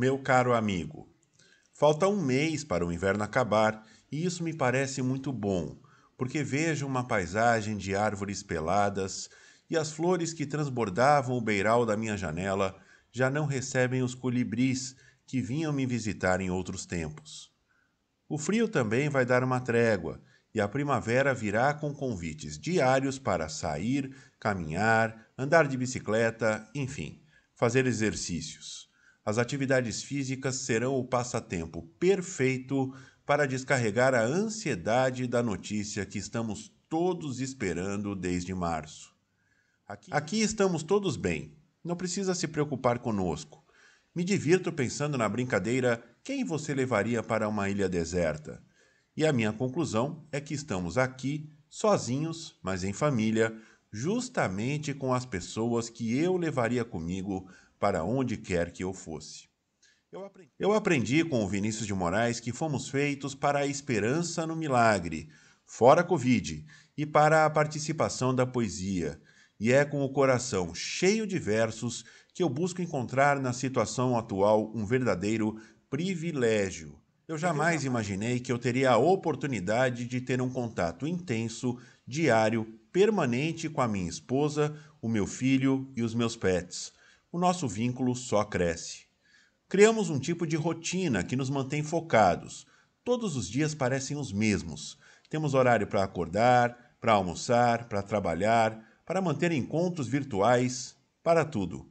Meu caro amigo, falta um mês para o inverno acabar e isso me parece muito bom, porque vejo uma paisagem de árvores peladas e as flores que transbordavam o beiral da minha janela já não recebem os colibris que vinham me visitar em outros tempos. O frio também vai dar uma trégua e a primavera virá com convites diários para sair, caminhar, andar de bicicleta, enfim, fazer exercícios. As atividades físicas serão o passatempo perfeito para descarregar a ansiedade da notícia que estamos todos esperando desde março. Aqui, Aqui estamos todos bem, não precisa se preocupar conosco. Me divirto pensando na brincadeira quem você levaria para uma ilha deserta? E a minha conclusão é que estamos aqui, sozinhos, mas em família, justamente com as pessoas que eu levaria comigo para onde quer que eu fosse. Eu aprendi. eu aprendi com o Vinícius de Moraes que fomos feitos para a esperança no milagre, fora Covid, e para a participação da poesia. E é com o coração cheio de versos que eu busco encontrar na situação atual um verdadeiro privilégio. Eu jamais imaginei que eu teria a oportunidade de ter um contato intenso, diário, permanente com a minha esposa, o meu filho e os meus pets o nosso vínculo só cresce. Criamos um tipo de rotina que nos mantém focados. Todos os dias parecem os mesmos. Temos horário para acordar, para almoçar, para trabalhar, para manter encontros virtuais, para tudo.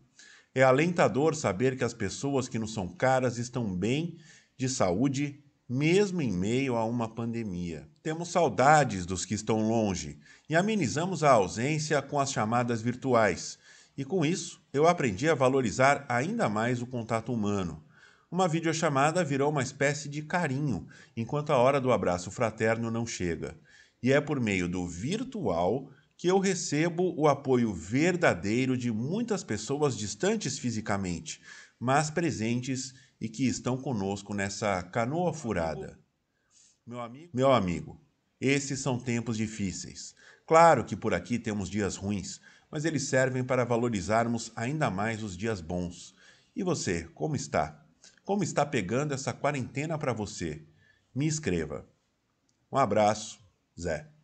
É alentador saber que as pessoas que nos são caras estão bem, de saúde, mesmo em meio a uma pandemia. Temos saudades dos que estão longe e amenizamos a ausência com as chamadas virtuais e com isso, eu aprendi a valorizar ainda mais o contato humano. Uma videochamada virou uma espécie de carinho, enquanto a hora do abraço fraterno não chega. E é por meio do virtual que eu recebo o apoio verdadeiro de muitas pessoas distantes fisicamente, mas presentes e que estão conosco nessa canoa furada. Meu amigo, meu amigo, esses são tempos difíceis. Claro que por aqui temos dias ruins, mas eles servem para valorizarmos ainda mais os dias bons. E você, como está? Como está pegando essa quarentena para você? Me escreva. Um abraço, Zé.